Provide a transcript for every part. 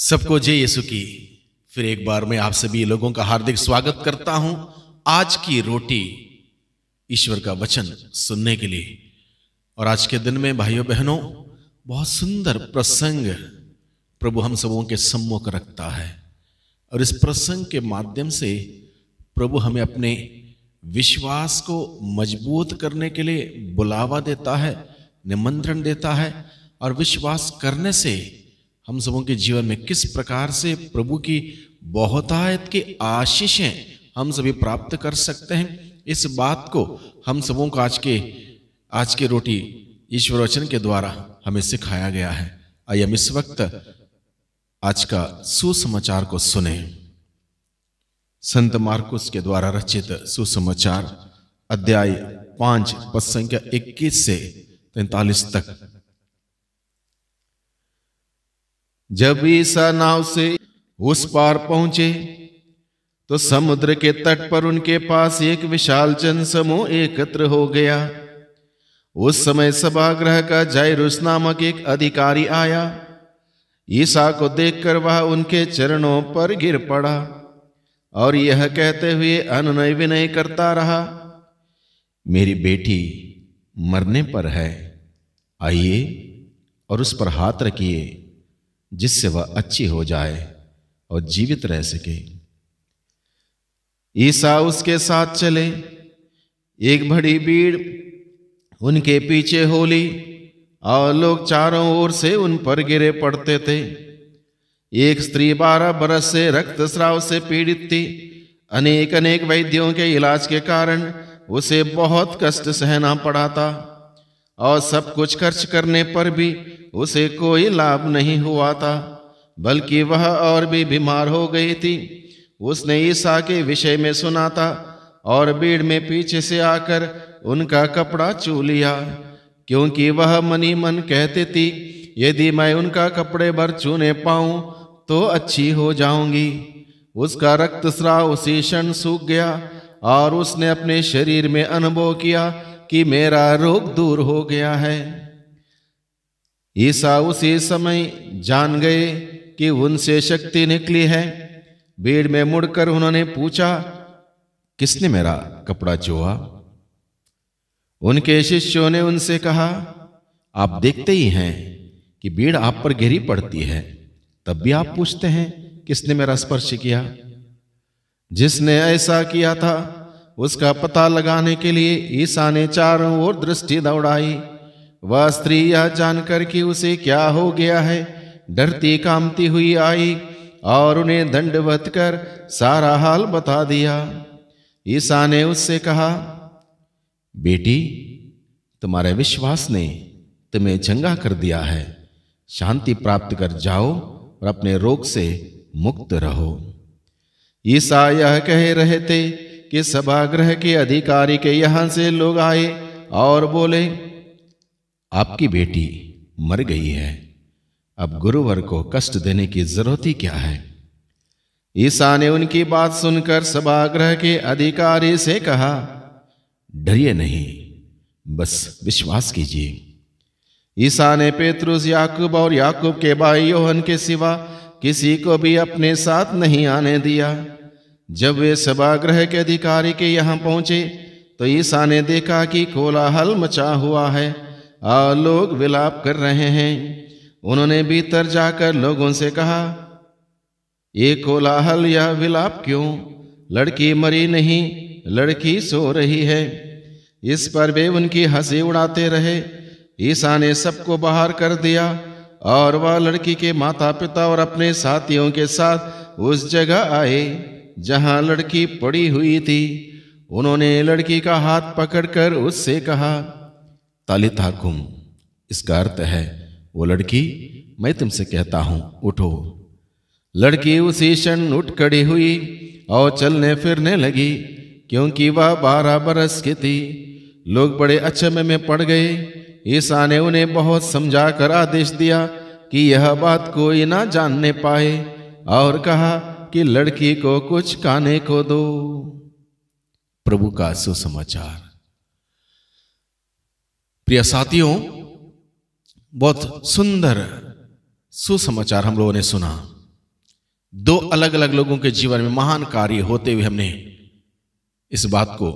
सबको जय यीशु की फिर एक बार मैं आप सभी लोगों का हार्दिक स्वागत करता हूं आज की रोटी ईश्वर का वचन सुनने के लिए और आज के दिन में भाइयों बहनों बहुत सुंदर प्रसंग प्रभु हम सबों के सम्मुख रखता है और इस प्रसंग के माध्यम से प्रभु हमें अपने विश्वास को मजबूत करने के लिए बुलावा देता है निमंत्रण देता है और विश्वास करने से हम सबों के जीवन में किस प्रकार से प्रभु की बहुतायत की आशीषें हम सभी प्राप्त कर सकते हैं इस बात को हम सबों को आज के आज के रोटी ईश्वर वचन के द्वारा हमें सिखाया गया है आइए हम इस वक्त आज का सुसमाचार को सुने संत मार्कुस के द्वारा रचित सुसमाचार अध्याय पांच पद संख्या इक्कीस से तैतालीस तक जब ईसा नाव से उस पार पहुंचे तो समुद्र के तट पर उनके पास एक विशाल जन समूह एकत्र हो गया उस समय सभागृह का जयरुस नामक एक अधिकारी आया ईसा को देखकर वह उनके चरणों पर गिर पड़ा और यह कहते हुए अनुनय विनय करता रहा मेरी बेटी मरने पर है आइए और उस पर हाथ रखिए जिससे वह अच्छी हो जाए और जीवित रह सके ईसा उसके साथ चले एक बड़ी भीड़ उनके पीछे होली और लोग चारों ओर से उन पर गिरे पड़ते थे एक स्त्री बारह बरस से रक्त स्राव से पीड़ित थी अनेक अनेक वैद्यों के इलाज के कारण उसे बहुत कष्ट सहना पड़ा था और सब कुछ खर्च करने पर भी उसे कोई लाभ नहीं हुआ था बल्कि वह और भी बीमार हो गई थी उसने ईसा के विषय में सुना था और भीड़ में पीछे से आकर उनका कपड़ा चू लिया क्योंकि वह मनी मन कहती थी यदि मैं उनका कपड़े भर चूने पाऊँ तो अच्छी हो जाऊंगी उसका रक्तस्राव उसी क्षण सूख गया और उसने अपने शरीर में अनुभव किया कि मेरा रोग दूर हो गया है ईसा उसी समय जान गए कि उनसे शक्ति निकली है भीड़ में मुड़कर उन्होंने पूछा किसने मेरा कपड़ा चोहा उनके शिष्यों ने उनसे कहा आप देखते ही हैं कि भीड़ आप पर घेरी पड़ती है तब भी आप पूछते हैं किसने मेरा स्पर्श किया जिसने ऐसा किया था उसका पता लगाने के लिए ईसा ने चारों ओर दृष्टि दौड़ाई वह स्त्री यह जानकर कि उसे क्या हो गया है डरती कामती हुई आई और उन्हें दंडवत कर सारा हाल बता दिया ईसा ने उससे कहा बेटी तुम्हारे विश्वास ने तुम्हें चंगा कर दिया है शांति प्राप्त कर जाओ और अपने रोग से मुक्त रहो ईसा यह कह रहे थे कि सभागृह के अधिकारी के यहां से लोग आए और बोले आपकी बेटी मर गई है अब गुरुवर को कष्ट देने की जरूरत ही क्या है ईसा ने उनकी बात सुनकर सभाग्रह के अधिकारी से कहा डरिए नहीं बस विश्वास कीजिए ईसा ने पेतरुस याकूब और याकूब के भाई योहन के सिवा किसी को भी अपने साथ नहीं आने दिया जब वे सभाग्रह के अधिकारी के यहाँ पहुंचे तो ईसा ने देखा कि कोलाहल मचा हुआ है और लोग विलाप कर रहे हैं उन्होंने भीतर जाकर लोगों से कहा ये कोलाहल या विलाप क्यों लड़की मरी नहीं लड़की सो रही है इस पर वे उनकी हंसी उड़ाते रहे ईसा ने सबको बाहर कर दिया और वह लड़की के माता पिता और अपने साथियों के साथ उस जगह आए जहां लड़की पड़ी हुई थी उन्होंने लड़की का हाथ पकड़कर उससे कहा ताले ताकुम इसका अर्थ है वो लड़की मैं तुमसे कहता हूं उठो लड़की उसी क्षण उठ खड़ी हुई और चलने फिरने लगी क्योंकि वह बारह बरस की थी लोग बड़े में, में पड़ गए ईसा ने उन्हें बहुत समझा कर आदेश दिया कि यह बात कोई ना जानने पाए और कहा कि लड़की को कुछ खाने को दो प्रभु का सुसमाचार प्रिय साथियों बहुत सुंदर सुसमाचार हम लोगों ने सुना दो अलग अलग लोगों के जीवन में महान कार्य होते हुए हमने इस बात को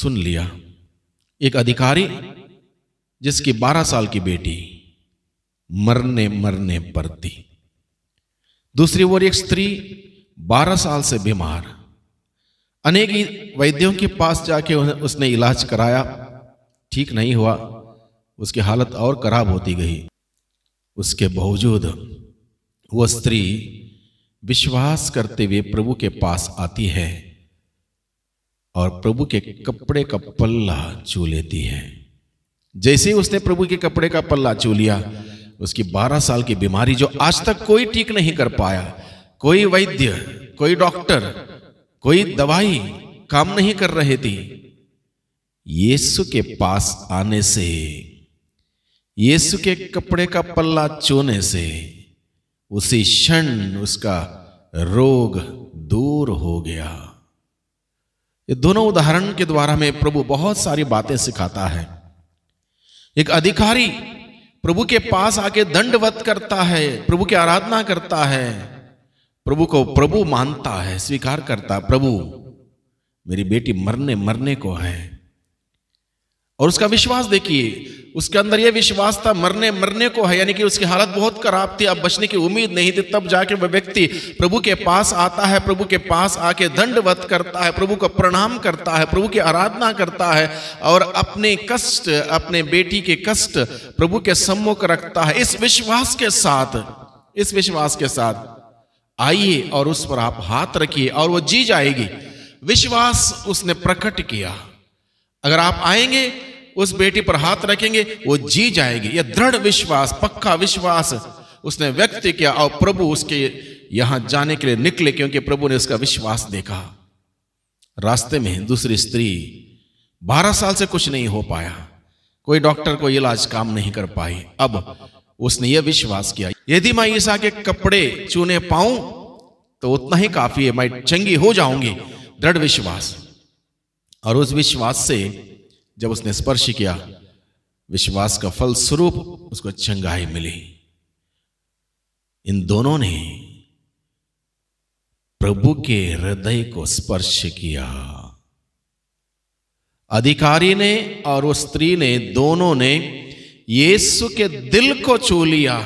सुन लिया एक अधिकारी जिसकी 12 साल की बेटी मरने मरने पर थी दूसरी ओर एक स्त्री 12 साल से बीमार अनेक वैद्यों के पास जाके उसने इलाज कराया ठीक नहीं हुआ उसकी हालत और खराब होती गई उसके बावजूद वह स्त्री विश्वास करते हुए प्रभु के पास आती है और प्रभु के कपड़े का पल्ला चू लेती है जैसे ही उसने प्रभु के कपड़े का पल्ला चू लिया उसकी 12 साल की बीमारी जो आज तक कोई ठीक नहीं कर पाया कोई वैद्य कोई डॉक्टर कोई दवाई काम नहीं कर रहे थी यीशु के पास आने से यीशु के कपड़े का पल्ला चोने से उसी क्षण उसका रोग दूर हो गया ये दोनों उदाहरण के द्वारा हमें प्रभु बहुत सारी बातें सिखाता है एक अधिकारी प्रभु के पास आके दंडवत करता है प्रभु की आराधना करता है प्रभु को प्रभु मानता है स्वीकार करता प्रभु मेरी बेटी मरने मरने को है और उसका विश्वास देखिए उसके अंदर यह विश्वास था मरने मरने को है यानी कि उसकी हालत बहुत खराब थी अब बचने की उम्मीद नहीं थी तब जाके वह व्यक्ति प्रभु के पास आता है प्रभु के पास आके दंडवत करता है प्रभु को प्रणाम करता है प्रभु की आराधना करता है और अपने कष्ट अपने बेटी के कष्ट प्रभु के सम्मुख रखता है इस विश्वास के साथ इस विश्वास के साथ आइए और उस पर आप हाथ रखिए और वह जी जाएगी विश्वास उसने प्रकट किया अगर आप आएंगे उस बेटी पर हाथ रखेंगे वो जी जाएगी यह दृढ़ विश्वास पक्का विश्वास उसने व्यक्त किया और प्रभु उसके यहां जाने के लिए निकले क्योंकि प्रभु ने उसका विश्वास देखा रास्ते में दूसरी स्त्री बारह साल से कुछ नहीं हो पाया कोई डॉक्टर को इलाज काम नहीं कर पाई अब उसने यह विश्वास किया यदि मैं ईसा के कपड़े चूने पाऊं तो उतना ही काफी है मैं चंगी हो जाऊंगी दृढ़ विश्वास और उस विश्वास से जब उसने स्पर्श किया विश्वास का फल स्वरूप उसको चंगाई मिली इन दोनों ने प्रभु के हृदय को स्पर्श किया अधिकारी ने और उस स्त्री ने दोनों ने यीशु के दिल को छू लिया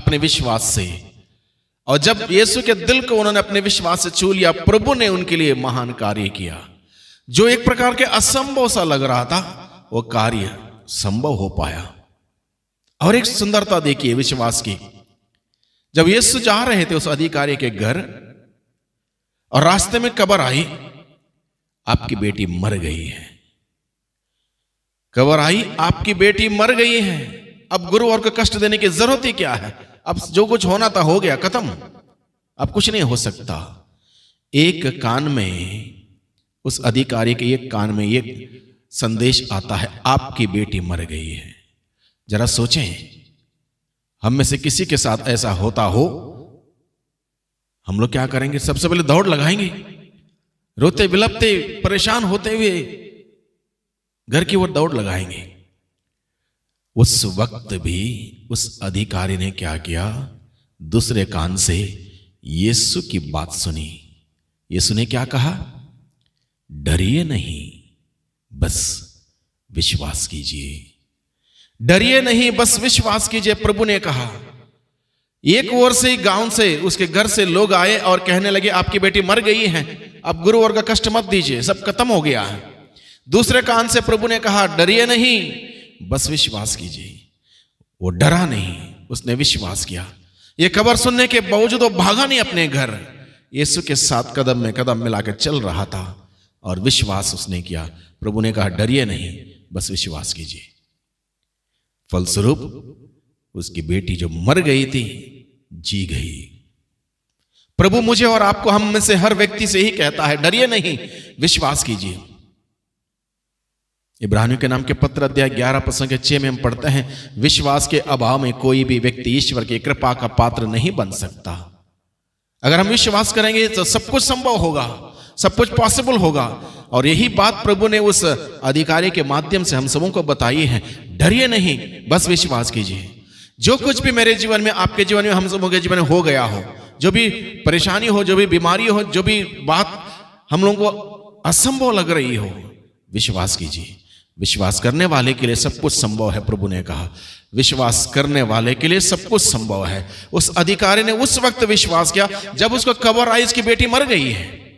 अपने विश्वास से और जब यीशु के दिल को उन्होंने अपने विश्वास से छू लिया प्रभु ने उनके लिए महान कार्य किया जो एक प्रकार के असंभव सा लग रहा था वह कार्य संभव हो पाया और एक सुंदरता देखिए विश्वास की जब यीशु जा रहे थे उस अधिकारी के घर और रास्ते में कबर आई आपकी बेटी मर गई है कबर आई आपकी बेटी मर गई है अब गुरु और को कष्ट देने की जरूरत ही क्या है अब जो कुछ होना था हो गया खत्म अब कुछ नहीं हो सकता एक कान में उस अधिकारी के ये कान में ये संदेश आता है आपकी बेटी मर गई है जरा सोचें हम में से किसी के साथ ऐसा होता हो हम लोग क्या करेंगे सबसे पहले दौड़ लगाएंगे रोते बिलपते परेशान होते हुए घर की ओर दौड़ लगाएंगे उस वक्त भी उस अधिकारी ने क्या किया दूसरे कान से यीशु की बात सुनी यीशु ने क्या कहा डरिए नहीं बस विश्वास कीजिए डरिए नहीं बस विश्वास कीजिए प्रभु ने कहा एक ओर से गांव से उसके घर से लोग आए और कहने लगे आपकी बेटी मर गई है अब गुरु और का कष्ट मत दीजिए सब खत्म हो गया है दूसरे कान से प्रभु ने कहा डरिए नहीं बस विश्वास कीजिए वो डरा नहीं उसने विश्वास किया ये खबर सुनने के बावजूद वो भागा नहीं अपने घर यीशु के साथ कदम में कदम मिलाकर चल रहा था और विश्वास उसने किया प्रभु ने कहा डरिए नहीं बस विश्वास कीजिए फलस्वरूप उसकी बेटी जो मर गई थी जी गई प्रभु मुझे और आपको हम में से हर व्यक्ति से ही कहता है डरिए नहीं विश्वास कीजिए इब्राहिम के नाम के पत्र अध्याय ग्यारह प्रसंग के छह में हम पढ़ते हैं विश्वास के अभाव में कोई भी व्यक्ति ईश्वर की कृपा का पात्र नहीं बन सकता अगर हम विश्वास करेंगे तो सब कुछ संभव होगा सब कुछ पॉसिबल होगा और यही बात प्रभु ने उस अधिकारी के माध्यम से हम सबों को बताई है डरिए नहीं बस विश्वास कीजिए जो कुछ भी मेरे जीवन में आपके जीवन में हम सबों के जीवन में हो गया हो जो भी परेशानी हो जो भी बीमारी हो जो भी बात हम लोगों को असंभव लग रही हो विश्वास कीजिए विश्वास करने वाले के लिए सब कुछ संभव है प्रभु ने कहा विश्वास करने वाले के लिए सब कुछ संभव है उस अधिकारी ने उस वक्त विश्वास किया जब उसको कवर आइज की बेटी मर गई है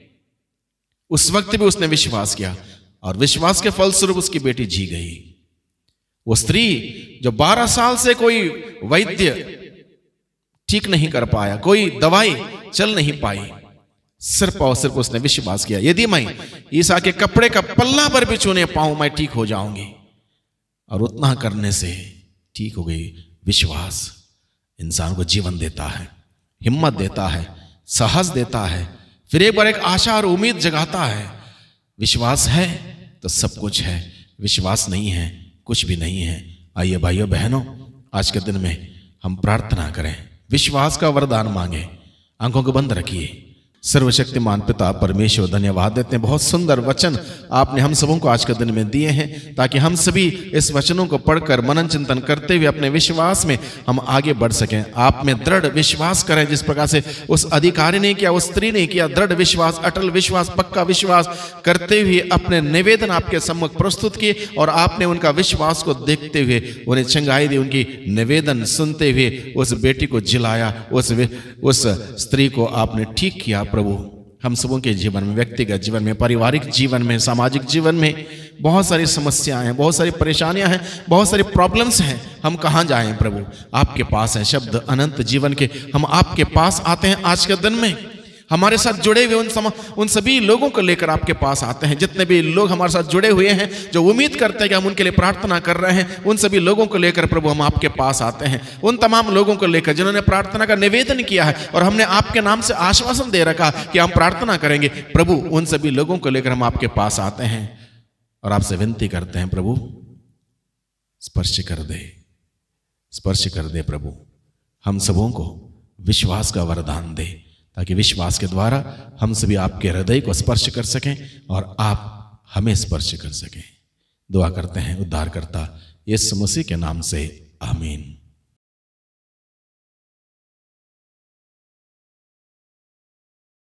उस वक्त भी उसने विश्वास किया और विश्वास के फलस्वरूप उसकी बेटी जी गई वो स्त्री जो 12 साल से कोई वैद्य ठीक नहीं कर पाया कोई दवाई चल नहीं पाई सिर्फ और सिर्फ उसने विश्वास किया यदि मैं ईसा के कपड़े का पल्ला पर भी चुने पाऊं मैं ठीक हो जाऊंगी और उतना करने से ठीक हो गई विश्वास इंसान को जीवन देता है हिम्मत देता है साहस देता है फिर एक बार एक आशा और उम्मीद जगाता है विश्वास है तो सब कुछ है विश्वास नहीं है कुछ भी नहीं है आइए भाइयों बहनों आज के दिन में हम प्रार्थना करें विश्वास का वरदान मांगे आंखों को बंद रखिए सर्वशक्तिमान पिता परमेश्वर धन्यवाद देते हैं बहुत सुंदर वचन आपने हम सबों को आज के दिन में दिए हैं ताकि हम सभी इस वचनों को पढ़कर मनन चिंतन करते हुए अपने विश्वास में हम आगे बढ़ सकें आप में दृढ़ विश्वास करें जिस प्रकार से उस अधिकारी ने किया उस स्त्री ने किया दृढ़ विश्वास अटल विश्वास पक्का विश्वास करते हुए अपने निवेदन आपके सम्मुख प्रस्तुत किए और आपने उनका विश्वास को देखते हुए उन्हें चंगाई दी उनकी निवेदन सुनते हुए उस बेटी को जिलाया उस उस स्त्री को आपने ठीक किया प्रभु हम सबों के जीवन में व्यक्तिगत जीवन में पारिवारिक जीवन में सामाजिक जीवन में बहुत सारी समस्याएं हैं बहुत सारी परेशानियां हैं बहुत सारी प्रॉब्लम्स हैं हम कहाँ जाएं प्रभु आपके पास है शब्द अनंत जीवन के हम आपके पास आते हैं आज के दिन में हमारे साथ जुड़े हुए उन सम उन सभी लोगों को लेकर आपके पास आते हैं जितने भी लोग हमारे साथ जुड़े हुए हैं जो उम्मीद करते हैं कि हम उनके लिए प्रार्थना कर रहे हैं उन सभी लोगों को लेकर प्रभु हम आपके पास आते हैं उन तमाम लोगों को लेकर जिन्होंने प्रार्थना का निवेदन किया है और हमने आपके नाम से आश्वासन दे रखा कि हम प्रार्थना करेंगे प्रभु उन सभी लोगों को लेकर हम आपके पास आते हैं और आपसे विनती करते हैं प्रभु स्पर्श कर दे स्पर्श कर दे प्रभु हम सबों को विश्वास का वरदान दे ताकि विश्वास के द्वारा हम सभी आपके हृदय को स्पर्श कर सकें और आप हमें स्पर्श कर सकें दुआ करते हैं उद्धारकर्ता यीशु मसीह के नाम से आमीन